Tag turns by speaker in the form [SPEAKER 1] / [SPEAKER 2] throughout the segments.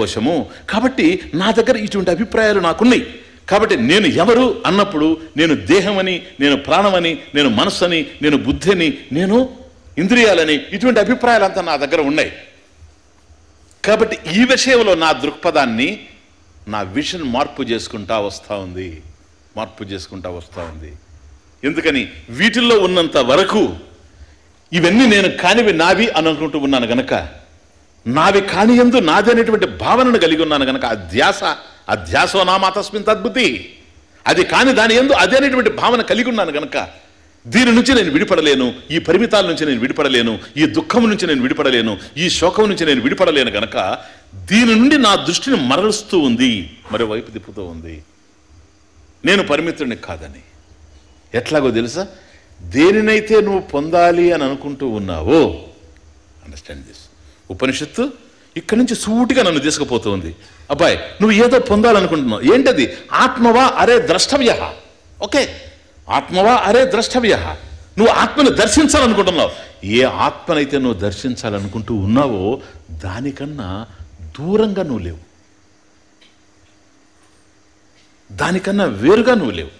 [SPEAKER 1] కోసము కాబట్టి నా దగ్గర ఇటువంటి అభిప్రాయాలు నాకున్నాయి కాబట్టి నేను ఎవరు అన్నప్పుడు నేను దేహమని నేను ప్రాణమని నేను మనస్సని నేను బుద్ధిని నేను ఇంద్రియాలని ఇటువంటి అభిప్రాయాలు అంతా నా దగ్గర ఉన్నాయి కాబట్టి ఈ విషయంలో నా దృక్పథాన్ని నా విషన్ మార్పు చేసుకుంటా వస్తూ ఉంది మార్పు చేసుకుంటా వస్తూ ఉంది ఎందుకని వీటిల్లో ఉన్నంత వరకు ఇవన్నీ నేను కానివి నావి అని అనుకుంటూ ఉన్నాను గనక నావి కాని ఎందు నాది అనేటువంటి భావనను కలిగి ఉన్నాను కనుక ఆ ధ్యాస ఆ ధ్యాసో నామాతస్మిన్ తద్భుతి అది కాని దాని ఎందు అదే అనేటువంటి భావన కలిగి ఉన్నాను కనుక దీని నుంచి నేను విడిపడలేను ఈ పరిమితాల నుంచి నేను విడిపడలేను ఈ దుఃఖం నుంచి నేను విడిపడలేను ఈ శోకం నుంచి నేను విడిపడలేను గనక దీని నుండి నా దృష్టిని మరలుస్తూ ఉంది మరోవైపు తిప్పుతూ ఉంది నేను పరిమితుడిని కాదని ఎట్లాగో తెలుసా దేనినైతే నువ్వు పొందాలి అని అనుకుంటూ ఉన్నావో అండర్స్టాండ్ దిస్ ఉపనిషత్తు ఇక్కడి నుంచి సూటిగా నన్ను తీసుకుపోతుంది అబ్బాయి నువ్వు ఏదో పొందాలనుకుంటున్నావు ఏంటది ఆత్మవా అరే ద్రష్టవ్య ఓకే ఆత్మవా అరే ద్రష్టవ్య నువ్వు ఆత్మను దర్శించాలనుకుంటున్నావు ఏ ఆత్మనైతే నువ్వు దర్శించాలనుకుంటూ ఉన్నావో దానికన్నా దూరంగా నువ్వు లేవు దానికన్నా వేరుగా నువ్వు లేవు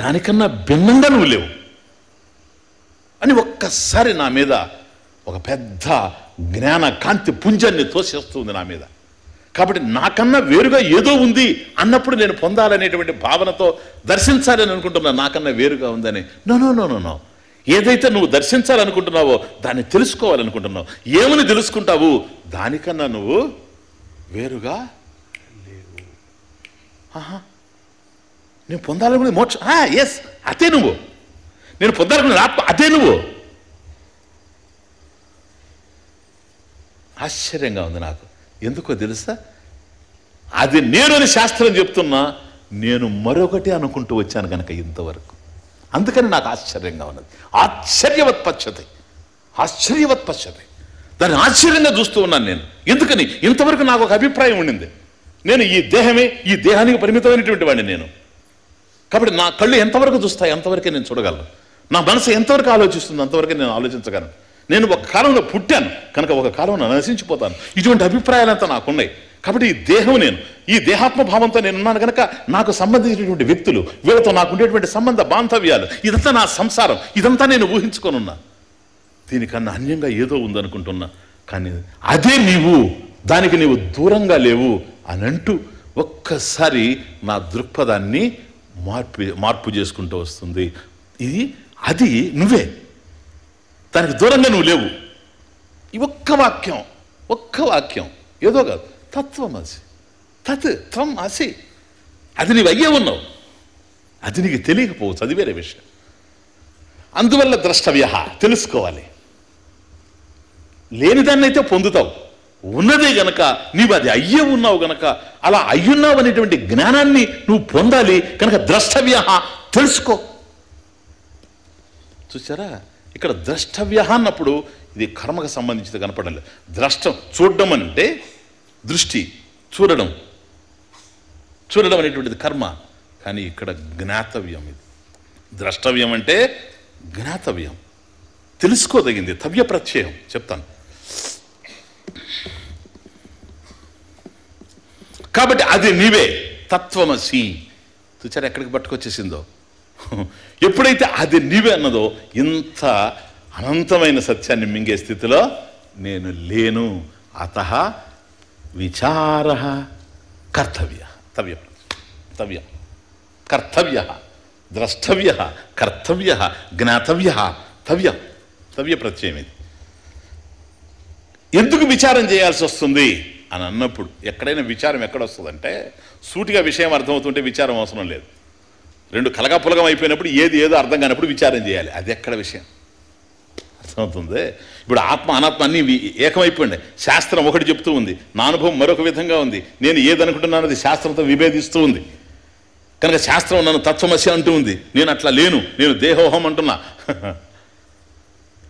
[SPEAKER 1] దానికన్నా భిన్నంగా నువ్వు లేవు అని ఒక్కసారి నా మీద ఒక పెద్ద జ్ఞాన కాంతి పుంజాన్ని తోసేస్తుంది నా మీద కాబట్టి నాకన్నా వేరుగా ఏదో ఉంది అన్నప్పుడు నేను పొందాలనేటువంటి భావనతో దర్శించాలని అనుకుంటున్నా నాకన్నా వేరుగా ఉందని no no no no no ఏదైతే నువ్వు దర్శించాలనుకుంటున్నావో దాన్ని తెలుసుకోవాలనుకుంటున్నావు ఏమని తెలుసుకుంటావు దానికన్నా నువ్వు వేరుగా లేవు ఆహా నేను పొందాలనుకునే మోక్ష ఎస్ అదే నువ్వు నేను పొందాలనుకునే ఆత్మ అదే నువ్వు ఆశ్చర్యంగా ఉంది నాకు ఎందుకో తెలుసా అది నేనని శాస్త్రం చెప్తున్నా నేను మరొకటి అనుకుంటూ వచ్చాను కనుక ఇంతవరకు అందుకని నాకు ఆశ్చర్యంగా ఉన్నది ఆశ్చర్యవత్ పచ్చతి ఆశ్చర్యవత్ దాన్ని ఆశ్చర్యంగా చూస్తూ ఉన్నాను నేను ఎందుకని ఇంతవరకు నాకు ఒక అభిప్రాయం ఉండింది నేను ఈ దేహమే ఈ దేహానికి పరిమితమైనటువంటి వాడిని నేను కాబట్టి నా కళ్ళు ఎంతవరకు చూస్తాయి అంతవరకే నేను చూడగలను నా మనసు ఎంతవరకు ఆలోచిస్తుంది అంతవరకు నేను ఆలోచించగలను నేను ఒక కాలంలో పుట్టాను కనుక ఒక కాలంలో నశించిపోతాను ఇటువంటి అభిప్రాయాలంతా నాకున్నాయి కాబట్టి ఈ దేహం నేను ఈ దేహాత్మభావంతో ఉన్నాను కనుక నాకు సంబంధించినటువంటి వ్యక్తులు వీళ్ళతో నాకు ఉండేటువంటి సంబంధ బాంధవ్యాలు ఇదంతా నా సంసారం ఇదంతా నేను ఉన్నా దీనికన్నా అన్యంగా ఏదో ఉందనుకుంటున్నా కానీ అదే నీవు దానికి నీవు దూరంగా లేవు అని అంటూ ఒక్కసారి నా దృక్పథాన్ని మార్పు మార్పు చేసుకుంటూ వస్తుంది ఇది అది నువ్వే దానికి దూరంగా నువ్వు లేవు ఈ ఒక్క వాక్యం ఒక్క వాక్యం ఏదో కాదు తత్వం అసి తత్ త్వం అసి అది నీవు అయ్యే ఉన్నావు అది నీకు తెలియకపోవచ్చు అది వేరే విషయం అందువల్ల ద్రష్టవ్య తెలుసుకోవాలి లేనిదాన్నైతే పొందుతావు ఉన్నదే గనక నీవు అది అయ్యే ఉన్నావు గనక అలా అయ్యున్నావు అనేటువంటి జ్ఞానాన్ని నువ్వు పొందాలి కనుక ద్రష్టవ్య తెలుసుకో చూసారా ఇక్కడ ద్రష్టవ్య అన్నప్పుడు ఇది కర్మకు సంబంధించి కనపడడం లేదు ద్రష్టం చూడడం అంటే దృష్టి చూడడం చూడడం అనేటువంటిది కర్మ కానీ ఇక్కడ జ్ఞాతవ్యం ఇది ద్రష్టవ్యం అంటే జ్ఞాతవ్యం తెలుసుకోదగింది తవ్య ప్రత్యయం చెప్తాను కాబట్టి అది నీవే తత్వమసి చూచారు ఎక్కడికి పట్టుకొచ్చేసిందో ఎప్పుడైతే అది నీవే అన్నదో ఇంత అనంతమైన సత్యాన్ని మింగే స్థితిలో నేను లేను అత విచార కర్తవ్య తవ్య తవ్య కర్తవ్య ద్రష్టవ్య కర్తవ్య జ్ఞాతవ్య తవ్య తవ్య ప్రత్యయం ఇది ఎందుకు విచారం చేయాల్సి వస్తుంది అని అన్నప్పుడు ఎక్కడైనా విచారం ఎక్కడొస్తుందంటే సూటిగా విషయం అర్థమవుతుంటే విచారం అవసరం లేదు రెండు కలగపులగం అయిపోయినప్పుడు ఏది ఏదో అర్థం కానప్పుడు విచారం చేయాలి అది ఎక్కడ విషయం అర్థమవుతుంది ఇప్పుడు ఆత్మ అనాత్మ అన్నీ ఏకమైపోయింది శాస్త్రం ఒకటి చెప్తూ ఉంది నా అనుభవం మరొక విధంగా ఉంది నేను ఏదనుకుంటున్నాను అది శాస్త్రంతో విభేదిస్తూ ఉంది కనుక శాస్త్రం నన్ను తత్వమస్య అంటూ ఉంది నేను అట్లా లేను నేను దేహోహం అంటున్నా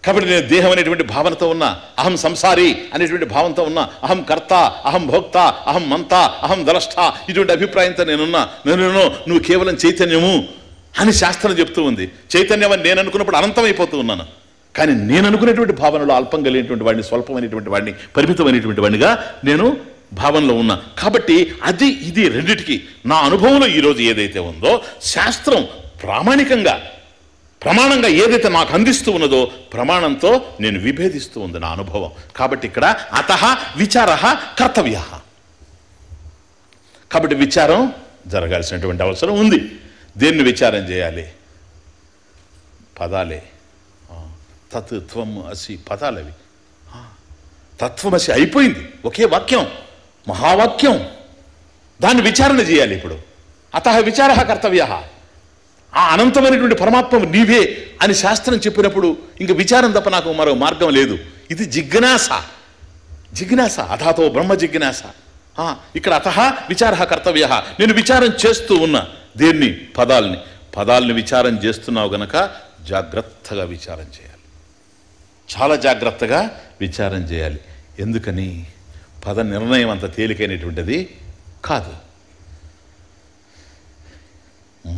[SPEAKER 1] కాబట్టి నేను దేహం అనేటువంటి భావనతో ఉన్నా అహం సంసారి అనేటువంటి భావంతో ఉన్నా అహం కర్త అహం భోక్త అహం మంత అహం దలష్ట ఇటువంటి అభిప్రాయంతో నేనున్నా నేను నువ్వు కేవలం చైతన్యము అని శాస్త్రం చెప్తూ ఉంది చైతన్యం అని నేను అనుకున్నప్పుడు అనంతమైపోతూ ఉన్నాను కానీ నేను అనుకునేటువంటి భావనలో అల్పం కలిగినటువంటి వాడిని స్వల్పమైనటువంటి వాడిని పరిమితమైనటువంటి వాడినిగా నేను భావనలో ఉన్నా కాబట్టి అది ఇది రెండిటికి నా అనుభవంలో ఈరోజు ఏదైతే ఉందో శాస్త్రం ప్రామాణికంగా ప్రమాణంగా ఏదైతే నాకు అందిస్తూ ఉన్నదో ప్రమాణంతో నేను విభేదిస్తూ ఉంది నా అనుభవం కాబట్టి ఇక్కడ అత విచార కర్తవ్య కాబట్టి విచారం జరగాల్సినటువంటి అవసరం ఉంది దేన్ని విచారం చేయాలి పదాలే తత్ త్వం అసి పదాలవి తత్వమసి అయిపోయింది ఒకే వాక్యం మహావాక్యం దాన్ని విచారణ చేయాలి ఇప్పుడు అత విచార కర్తవ్య ఆ అనంతమైనటువంటి పరమాత్మ నీవే అని శాస్త్రం చెప్పినప్పుడు ఇంక విచారం తప్ప నాకు మరో మార్గం లేదు ఇది జిజ్ఞాస జిజ్ఞాస అథాతో బ్రహ్మ జిజ్ఞాస ఇక్కడ అత విచార కర్తవ్య నేను విచారం చేస్తూ ఉన్నా దేన్ని పదాల్ని పదాల్ని విచారం చేస్తున్నావు గనక జాగ్రత్తగా విచారం చేయాలి చాలా జాగ్రత్తగా విచారం చేయాలి ఎందుకని పద నిర్ణయం అంత తేలికైనటువంటిది కాదు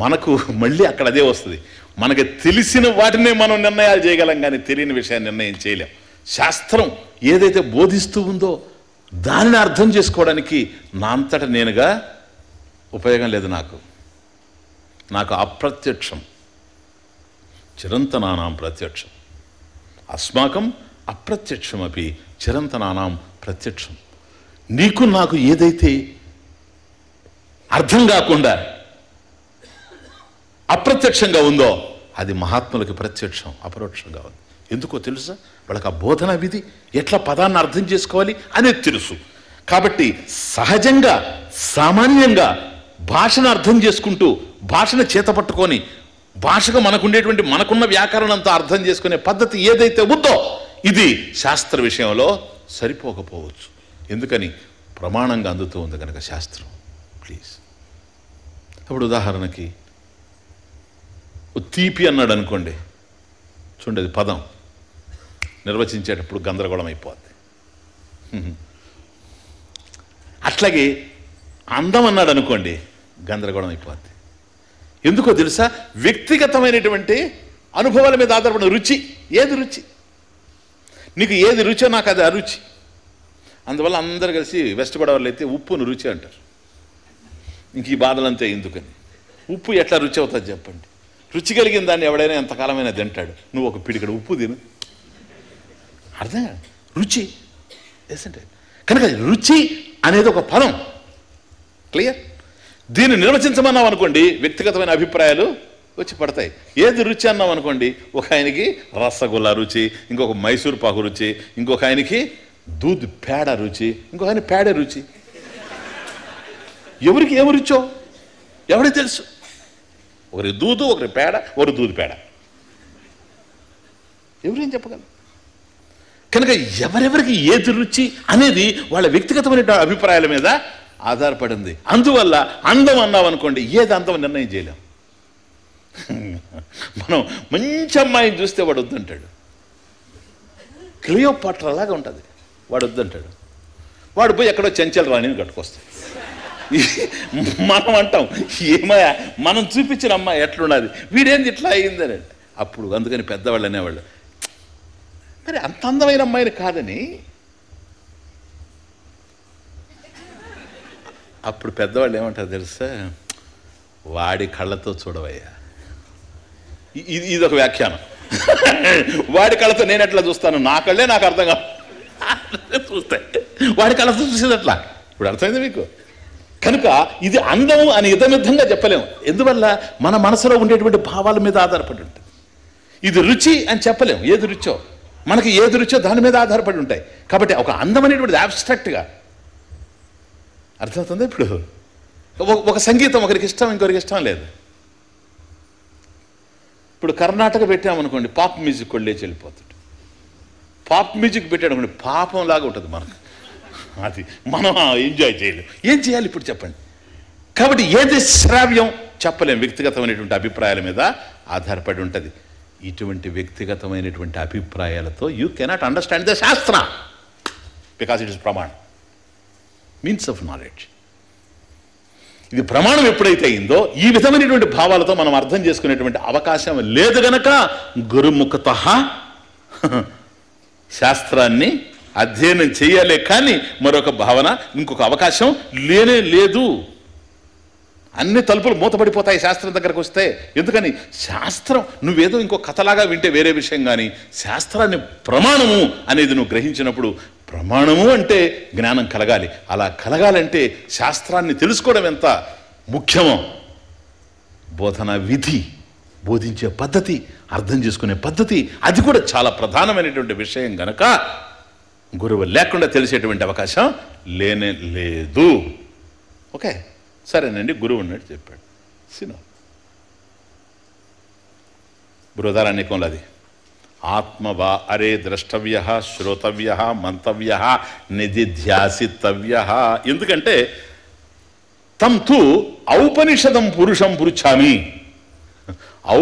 [SPEAKER 1] మనకు మళ్ళీ అక్కడ అదే వస్తుంది మనకు తెలిసిన వాటినే మనం నిర్ణయాలు చేయగలం కానీ తెలియని విషయాన్ని నిర్ణయం చేయలేం శాస్త్రం ఏదైతే బోధిస్తూ ఉందో దానిని అర్థం చేసుకోవడానికి నా అంతట నేనుగా ఉపయోగం లేదు నాకు నాకు అప్రత్యక్షం చిరంతనానాం ప్రత్యక్షం అస్మాకం అప్రత్యక్షం అప్రత్యక్షమపి చిరంతనానాం ప్రత్యక్షం నీకు నాకు ఏదైతే అర్థం కాకుండా అప్రత్యక్షంగా ఉందో అది మహాత్ములకి ప్రత్యక్షం అపరోక్షంగా ఉంది ఎందుకో తెలుసా వాళ్ళకి ఆ బోధన విధి ఎట్లా పదాన్ని అర్థం చేసుకోవాలి అనేది తెలుసు కాబట్టి సహజంగా సామాన్యంగా భాషను అర్థం చేసుకుంటూ భాషను చేతపట్టుకొని భాషగా మనకుండేటువంటి మనకున్న అంతా అర్థం చేసుకునే పద్ధతి ఏదైతే ఉందో ఇది శాస్త్ర విషయంలో సరిపోకపోవచ్చు ఎందుకని ప్రమాణంగా అందుతూ ఉంది కనుక శాస్త్రం ప్లీజ్ ఇప్పుడు ఉదాహరణకి తీపి అన్నాడు అనుకోండి చూడండి అది పదం నిర్వచించేటప్పుడు గందరగోళం అయిపోద్ది అట్లాగే అందం అన్నాడు అనుకోండి గందరగోళం అయిపోద్ది ఎందుకో తెలుసా వ్యక్తిగతమైనటువంటి అనుభవాల మీద ఆధారపడిన రుచి ఏది రుచి నీకు ఏది రుచో నాకు అది అరుచి అందువల్ల అందరు కలిసి వెస్ట్ గోడవర్లు అయితే ఉప్పును రుచి అంటారు ఇంక ఈ అంతే ఎందుకని ఉప్పు ఎట్లా రుచి అవుతుంది చెప్పండి రుచి కలిగిన దాన్ని ఎవడైనా ఎంతకాలమైనా తింటాడు నువ్వు ఒక పిడికడ ఉప్పు తిను అర్థం రుచి ఏంటంటే కనుక రుచి అనేది ఒక పదం క్లియర్ దీన్ని నిర్వచించమన్నాం అనుకోండి వ్యక్తిగతమైన అభిప్రాయాలు వచ్చి పడతాయి ఏది రుచి అన్నాం అనుకోండి ఒక ఆయనకి రసగుల్లా రుచి ఇంకొక మైసూర్ పాకు రుచి ఇంకొక ఆయనకి దూద్ పేడ రుచి ఇంకొక ఆయన పేడ రుచి ఎవరికి ఏమి రుచో ఎవరికి తెలుసు ఒకరి దూదు ఒకరి పేడ ఒకరి దూది పేడ ఎవరేం చెప్పగలరు కనుక ఎవరెవరికి ఏది రుచి అనేది వాళ్ళ వ్యక్తిగతమైన అభిప్రాయాల మీద ఆధారపడింది అందువల్ల అందం అన్నాం అనుకోండి ఏది అందం నిర్ణయం చేయలేం మనం మంచి అమ్మాయిని చూస్తే వాడు వద్దంటాడు క్లియో ఉంటుంది వాడు వద్దంటాడు వాడు పోయి ఎక్కడో చెంచల్ రాణిని కట్టుకొస్తాడు మనం అంటాం ఏమయ్యా మనం చూపించిన అమ్మ ఎట్లున్నది వీడేంది ఇట్లా అయిందని అప్పుడు అందుకని పెద్దవాళ్ళు అనేవాళ్ళు మరి అంత అందమైన అమ్మాయిని కాదని అప్పుడు పెద్దవాళ్ళు ఏమంటారు తెలుసా వాడి కళ్ళతో చూడవయ్యా ఇది ఇది ఒక వ్యాఖ్యానం వాడి కళ్ళతో నేను ఎట్లా చూస్తాను నా కళ్ళే నాకు అర్థం కాదు చూస్తాయి వాడి కళ్ళతో చూసేది అట్లా ఇప్పుడు అర్థమైంది మీకు కనుక ఇది అందం అని ఇతమితంగా చెప్పలేము ఎందువల్ల మన మనసులో ఉండేటువంటి భావాల మీద ఆధారపడి ఉంటుంది ఇది రుచి అని చెప్పలేము ఏది రుచో మనకి ఏది రుచో దాని మీద ఆధారపడి ఉంటాయి కాబట్టి ఒక అందం అనేటువంటిది అబ్స్ట్రాక్ట్గా అర్థమవుతుంది ఇప్పుడు ఒక సంగీతం ఒకరికి ఇష్టం ఇంకొకరికి ఇష్టం లేదు ఇప్పుడు కర్ణాటక పెట్టామనుకోండి పాప్ మ్యూజిక్ కొళ్ళేచి వెళ్ళిపోతుంది పాప్ మ్యూజిక్ పెట్టాడు అనుకోండి పాపం లాగా ఉంటుంది మనకు అది మనం ఎంజాయ్ చేయలేం ఏం చేయాలి ఇప్పుడు చెప్పండి కాబట్టి ఏది శ్రావ్యం చెప్పలేం వ్యక్తిగతమైనటువంటి అభిప్రాయాల మీద ఆధారపడి ఉంటుంది ఇటువంటి వ్యక్తిగతమైనటువంటి అభిప్రాయాలతో యూ కెనాట్ అండర్స్టాండ్ ద శాస్త్ర బికాస్ ఇట్ ఇస్ ప్రమాణం మీన్స్ ఆఫ్ నాలెడ్జ్ ఇది ప్రమాణం ఎప్పుడైతే అయిందో ఈ విధమైనటువంటి భావాలతో మనం అర్థం చేసుకునేటువంటి అవకాశం లేదు గనక గురుముఖత శాస్త్రాన్ని అధ్యయనం చేయాలి కానీ మరొక భావన ఇంకొక అవకాశం లేనే లేదు అన్ని తలుపులు మూతపడిపోతాయి శాస్త్రం దగ్గరకు వస్తే ఎందుకని శాస్త్రం నువ్వేదో ఇంకో కథలాగా వింటే వేరే విషయం కానీ శాస్త్రాన్ని ప్రమాణము అనేది నువ్వు గ్రహించినప్పుడు ప్రమాణము అంటే జ్ఞానం కలగాలి అలా కలగాలంటే శాస్త్రాన్ని తెలుసుకోవడం ఎంత ముఖ్యమో బోధన విధి బోధించే పద్ధతి అర్థం చేసుకునే పద్ధతి అది కూడా చాలా ప్రధానమైనటువంటి విషయం గనక గురువు లేకుండా తెలిసేటువంటి అవకాశం లేనే లేదు ఓకే సరేనండి గురువు ఉన్నట్టు చెప్పాడు సినో బృహదారణ్యకంలో అది ఆత్మవా అరే ద్రష్టవ్య శ్రోతవ్య మంతవ్య నిధిధ్యాసితవ్య ఎందుకంటే తం తు ఔపనిషదం పురుషం పృచ్చామి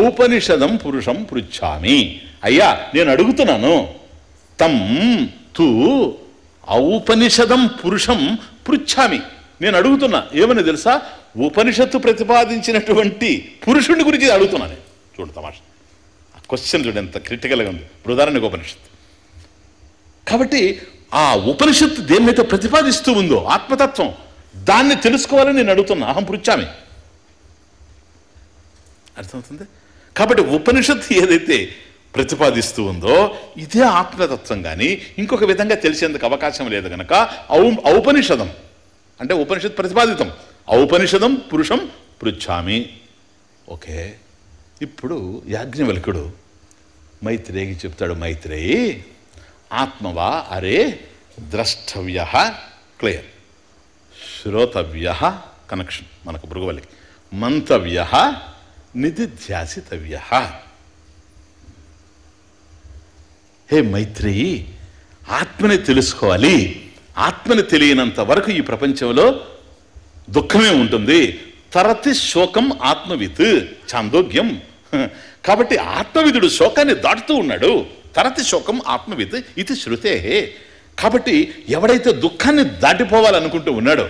[SPEAKER 1] ఔపనిషదం పురుషం పృచ్చామి అయ్యా నేను అడుగుతున్నాను తం తూ ఔపనిషదం పురుషం పృచ్ఛామి నేను అడుగుతున్నా ఏమని తెలుసా ఉపనిషత్తు ప్రతిపాదించినటువంటి పురుషుని గురించి అడుగుతున్నాను చూడు తమాష ఆ క్వశ్చన్ చూడు ఎంత క్రిటికల్గా ఉంది ఇప్పుడు ఉపనిషత్తు కాబట్టి ఆ ఉపనిషత్తు దేన్నైతే ప్రతిపాదిస్తూ ఉందో ఆత్మతత్వం దాన్ని తెలుసుకోవాలని నేను అడుగుతున్నా అహం పృచ్చామి అర్థమవుతుంది కాబట్టి ఉపనిషత్తు ఏదైతే ప్రతిపాదిస్తూ ఉందో ఇదే ఆత్మతత్వం కానీ ఇంకొక విధంగా తెలిసేందుకు అవకాశం లేదు కనుక ఔ ఔపనిషదం అంటే ఉపనిషత్ ప్రతిపాదితం ఔపనిషదం పురుషం పృచ్ఛామి ఓకే ఇప్పుడు యాజ్ఞవల్కుడు మైత్రేయకి చెప్తాడు మైత్రేయి ఆత్మవా అరే ద్రష్టవ్య క్లియర్ శ్రోతవ్య కనెక్షన్ మనకు భృగవల్లికి మంతవ్య నిధిధ్యాసితవ్య హే మైత్రి ఆత్మని తెలుసుకోవాలి ఆత్మని తెలియనంత వరకు ఈ ప్రపంచంలో దుఃఖమే ఉంటుంది తరతి శోకం ఆత్మవిత్ చాందోగ్యం కాబట్టి ఆత్మవిధుడు శోకాన్ని దాటుతూ ఉన్నాడు తరతి శోకం ఆత్మవిత్ ఇది శృతే కాబట్టి ఎవడైతే దుఃఖాన్ని దాటిపోవాలనుకుంటూ ఉన్నాడో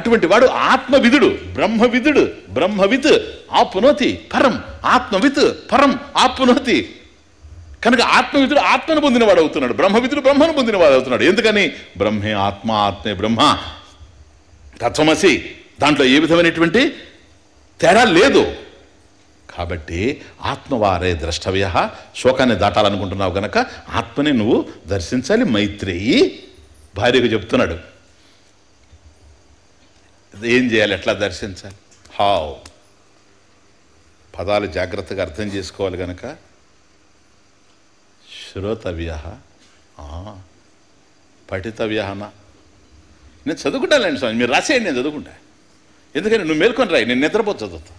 [SPEAKER 1] అటువంటి వాడు ఆత్మవిధుడు బ్రహ్మవిధుడు బ్రహ్మవిత్ ఆపునోతి పరం ఆత్మవిత్ పరం ఆపునోతి కనుక ఆత్మవిధుడు ఆత్మను పొందినవాడు అవుతున్నాడు బ్రహ్మవిధుడు బ్రహ్మను పొందినవాడు అవుతున్నాడు ఎందుకని బ్రహ్మే ఆత్మ ఆత్మే బ్రహ్మ తత్వమసి దాంట్లో ఏ విధమైనటువంటి తేడా లేదు కాబట్టి ఆత్మవారే ద్రష్టవ్య శోకాన్ని దాటాలనుకుంటున్నావు కనుక ఆత్మని నువ్వు దర్శించాలి మైత్రేయి భార్యకు చెప్తున్నాడు ఏం చేయాలి ఎట్లా దర్శించాలి హావ్ పదాలు జాగ్రత్తగా అర్థం చేసుకోవాలి కనుక శ్రోతవ్య పఠితవ్య అన్నా నేను చదువుకుంటానులేండి స్వామి మీరు రాసేయండి నేను చదువుకుంటా ఎందుకని నువ్వు మేల్కొని రాయి నేను నిద్రపోతు చదువుతా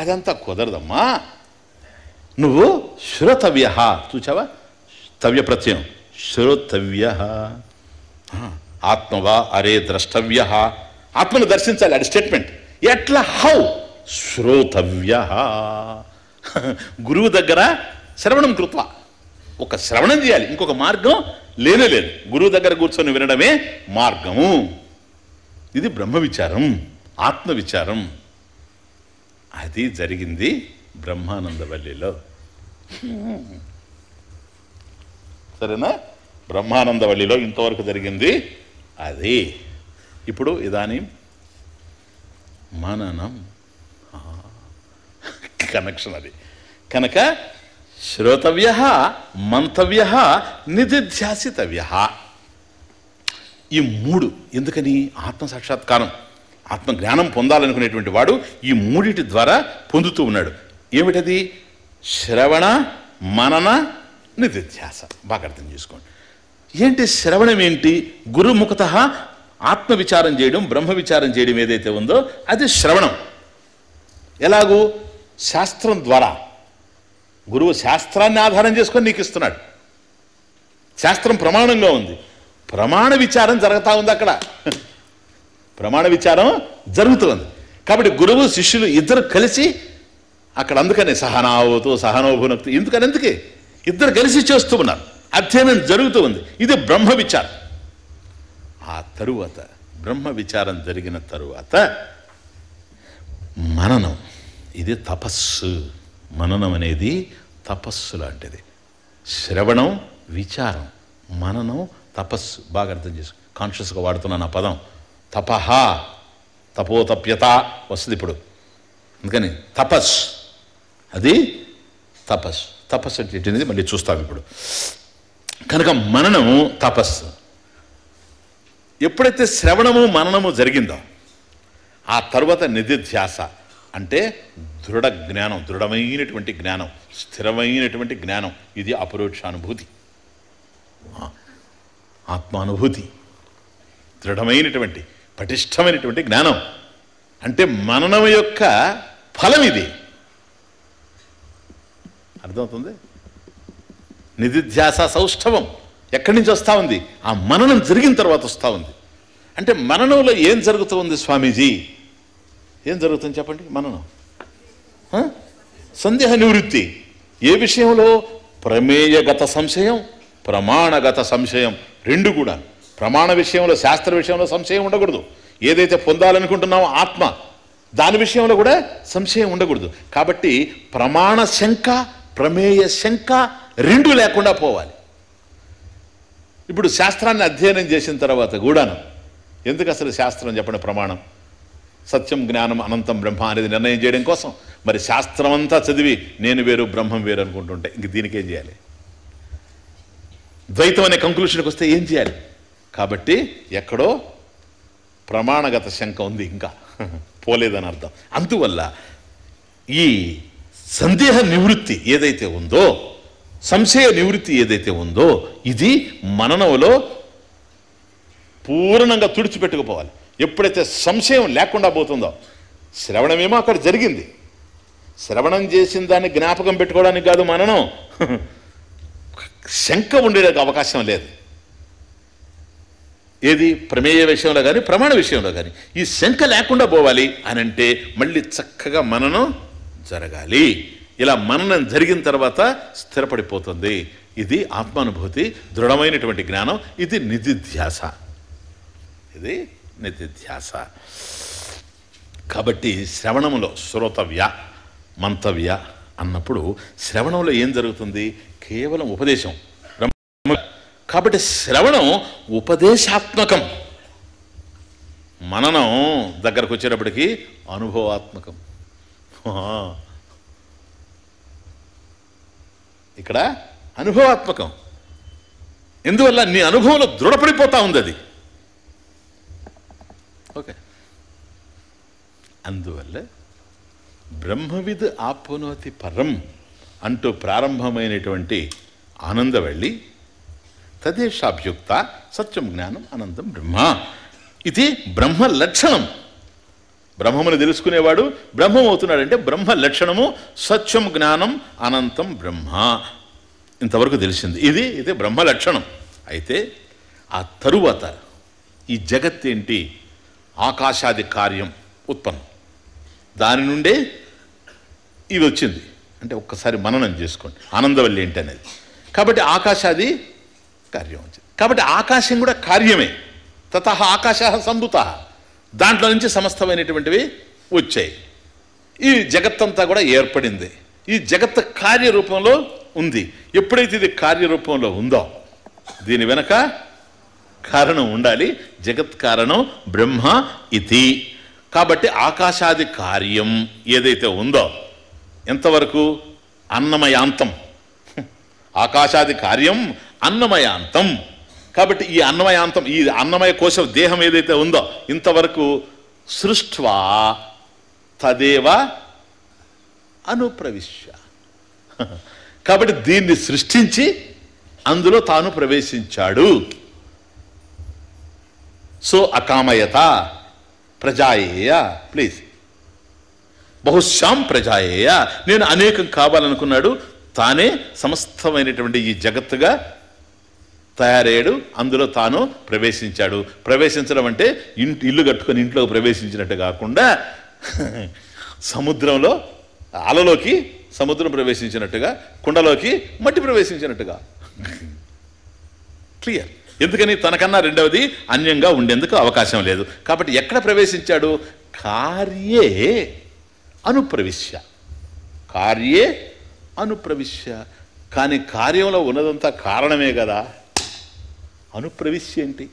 [SPEAKER 1] అదంతా కుదరదమ్మా నువ్వు శ్రోతవ్య చూచావా తవ్య ప్రత్యయం శ్రోతవ్య ఆత్మవా అరే ద్రష్టవ్య ఆత్మను దర్శించాలి అది స్టేట్మెంట్ ఎట్లా హౌ శ్రోతవ్య గురువు దగ్గర శ్రవణం కృత్వ ఒక శ్రవణం చేయాలి ఇంకొక మార్గం లేనే లేదు గురువు దగ్గర కూర్చొని వినడమే మార్గము ఇది బ్రహ్మ విచారం ఆత్మ విచారం అది జరిగింది బ్రహ్మానందవల్లిలో సరేనా బ్రహ్మానందవల్లిలో ఇంతవరకు జరిగింది అది ఇప్పుడు ఇదాని మననం కనెక్షన్ అది కనుక శ్రోతవ్య మంతవ్య నిధిధ్యాసితవ్య ఈ మూడు ఎందుకని ఆత్మ సాక్షాత్కారం ఆత్మ జ్ఞానం పొందాలనుకునేటువంటి వాడు ఈ మూడిటి ద్వారా పొందుతూ ఉన్నాడు ఏమిటది శ్రవణ మనన నిధిధ్యాస బాగా అర్థం చేసుకోండి ఏంటి శ్రవణం ఏంటి గురుముఖత ఆత్మ విచారం చేయడం బ్రహ్మ విచారం చేయడం ఏదైతే ఉందో అది శ్రవణం ఎలాగూ శాస్త్రం ద్వారా గురువు శాస్త్రాన్ని ఆధారం చేసుకొని నీకు ఇస్తున్నాడు శాస్త్రం ప్రమాణంగా ఉంది ప్రమాణ విచారం జరుగుతూ ఉంది అక్కడ ప్రమాణ విచారం జరుగుతుంది కాబట్టి గురువు శిష్యులు ఇద్దరు కలిసి అక్కడ అందుకనే సహనావతు సహనోభునక్తి ఎందుకని ఎందుకే ఇద్దరు కలిసి చేస్తూ ఉన్నారు అధ్యయనం జరుగుతూ ఉంది ఇది బ్రహ్మ విచారం ఆ తరువాత బ్రహ్మ విచారం జరిగిన తరువాత మననం ఇది తపస్సు మననం అనేది తపస్సు లాంటిది శ్రవణం విచారం మననం తపస్సు బాగా అర్థం చేసు కాన్షియస్గా వాడుతున్నాను ఆ పదం తపహ తపోతప్యత వస్తుంది ఇప్పుడు అందుకని తపస్ అది తపస్ తపస్సు అంటే మళ్ళీ చూస్తాం ఇప్పుడు కనుక మననం తపస్సు ఎప్పుడైతే శ్రవణము మననము జరిగిందో ఆ తర్వాత నిధిధ్యాస అంటే దృఢ జ్ఞానం దృఢమైనటువంటి జ్ఞానం స్థిరమైనటువంటి జ్ఞానం ఇది అపరోక్షానుభూతి ఆత్మానుభూతి దృఢమైనటువంటి పటిష్టమైనటువంటి జ్ఞానం అంటే మననం యొక్క ఫలం ఇది అర్థమవుతుంది నిధిధ్యాస సౌష్ఠవం ఎక్కడి నుంచి వస్తూ ఉంది ఆ మననం జరిగిన తర్వాత వస్తూ ఉంది అంటే మననంలో ఏం జరుగుతుంది స్వామీజీ ఏం జరుగుతుంది చెప్పండి మనను సందేహ నివృత్తి ఏ విషయంలో ప్రమేయగత సంశయం ప్రమాణగత సంశయం రెండు కూడా ప్రమాణ విషయంలో శాస్త్ర విషయంలో సంశయం ఉండకూడదు ఏదైతే పొందాలనుకుంటున్నామో ఆత్మ దాని విషయంలో కూడా సంశయం ఉండకూడదు కాబట్టి ప్రమాణ శంక ప్రమేయ శంక రెండు లేకుండా పోవాలి ఇప్పుడు శాస్త్రాన్ని అధ్యయనం చేసిన తర్వాత కూడాను ఎందుకు అసలు శాస్త్రం చెప్పండి ప్రమాణం సత్యం జ్ఞానం అనంతం బ్రహ్మ అనేది నిర్ణయం చేయడం కోసం మరి శాస్త్రం అంతా చదివి నేను వేరు బ్రహ్మం వేరు అనుకుంటుంటే ఇంక దీనికి ఏం చేయాలి ద్వైతం అనే కంక్లూషన్కి వస్తే ఏం చేయాలి కాబట్టి ఎక్కడో ప్రమాణగత శంక ఉంది ఇంకా పోలేదని అర్థం అందువల్ల ఈ సందేహ నివృత్తి ఏదైతే ఉందో సంశయ నివృత్తి ఏదైతే ఉందో ఇది మననంలో పూర్ణంగా తుడిచిపెట్టుకుపోవాలి ఎప్పుడైతే సంశయం లేకుండా పోతుందో శ్రవణమేమో అక్కడ జరిగింది శ్రవణం చేసిన దాన్ని జ్ఞాపకం పెట్టుకోవడానికి కాదు మననం శంక ఉండేదానికి అవకాశం లేదు ఏది ప్రమేయ విషయంలో కానీ ప్రమాణ విషయంలో కానీ ఈ శంక లేకుండా పోవాలి అని అంటే మళ్ళీ చక్కగా మననం జరగాలి ఇలా మననం జరిగిన తర్వాత స్థిరపడిపోతుంది ఇది ఆత్మానుభూతి దృఢమైనటువంటి జ్ఞానం ఇది నిధిధ్యాస ఇది నితిధ్యాస కాబట్టి శ్రవణములో శ్రోతవ్య మంతవ్య అన్నప్పుడు శ్రవణంలో ఏం జరుగుతుంది కేవలం ఉపదేశం కాబట్టి శ్రవణం ఉపదేశాత్మకం మననం దగ్గరకు వచ్చేటప్పటికి అనుభవాత్మకం ఇక్కడ అనుభవాత్మకం ఎందువల్ల నీ అనుభవంలో దృఢపడిపోతూ ఉంది అది ఓకే అందువల్ల బ్రహ్మవిద్ ఆప్నోతి పరం అంటూ ప్రారంభమైనటువంటి ఆనందవల్లి తదేషాభ్యుక్త సత్యం జ్ఞానం అనంతం బ్రహ్మ ఇది బ్రహ్మ లక్షణం బ్రహ్మమును తెలుసుకునేవాడు బ్రహ్మం అవుతున్నాడంటే బ్రహ్మ లక్షణము సత్యం జ్ఞానం అనంతం బ్రహ్మ ఇంతవరకు తెలిసింది ఇది ఇది బ్రహ్మ లక్షణం అయితే ఆ తరువాత ఈ జగత్ ఏంటి ఆకాశాది కార్యం ఉత్పన్నం దాని నుండే ఇది వచ్చింది అంటే ఒక్కసారి మననం చేసుకోండి ఆనందవల్లి ఏంటి అనేది కాబట్టి ఆకాశాది కార్యం వచ్చింది కాబట్టి ఆకాశం కూడా కార్యమే తత ఆకాశ సంభుత దాంట్లో నుంచి సమస్తమైనటువంటివి వచ్చాయి ఈ జగత్తంతా కూడా ఏర్పడింది ఈ జగత్ కార్యరూపంలో ఉంది ఎప్పుడైతే ఇది కార్యరూపంలో ఉందో దీని వెనక కారణం ఉండాలి జగత్ కారణం బ్రహ్మ ఇది కాబట్టి ఆకాశాది కార్యం ఏదైతే ఉందో ఎంతవరకు అన్నమయాంతం ఆకాశాది కార్యం అన్నమయాంతం కాబట్టి ఈ అన్నమయాంతం ఈ అన్నమయ కోశ దేహం ఏదైతే ఉందో ఇంతవరకు సృష్వా తదేవ అనుప్రవిశ్య కాబట్టి దీన్ని సృష్టించి అందులో తాను ప్రవేశించాడు సో అకామయత ప్రజాయేయ ప్లీజ్ బహుశాం ప్రజాయేయ నేను అనేకం కావాలనుకున్నాడు తానే సమస్తమైనటువంటి ఈ జగత్తుగా తయారయ్యాడు అందులో తాను ప్రవేశించాడు ప్రవేశించడం అంటే ఇంటి ఇల్లు కట్టుకొని ఇంట్లో ప్రవేశించినట్టు కాకుండా సముద్రంలో అలలోకి సముద్రం ప్రవేశించినట్టుగా కుండలోకి మట్టి ప్రవేశించినట్టుగా క్లియర్ ఎందుకని తనకన్నా రెండవది అన్యంగా ఉండేందుకు అవకాశం లేదు కాబట్టి ఎక్కడ ప్రవేశించాడు కార్యే అనుప్రవిశ్య కార్యే అనుప్రవిశ్య కానీ కార్యంలో ఉన్నదంతా కారణమే కదా అనుప్రవిశ్య ఏంటి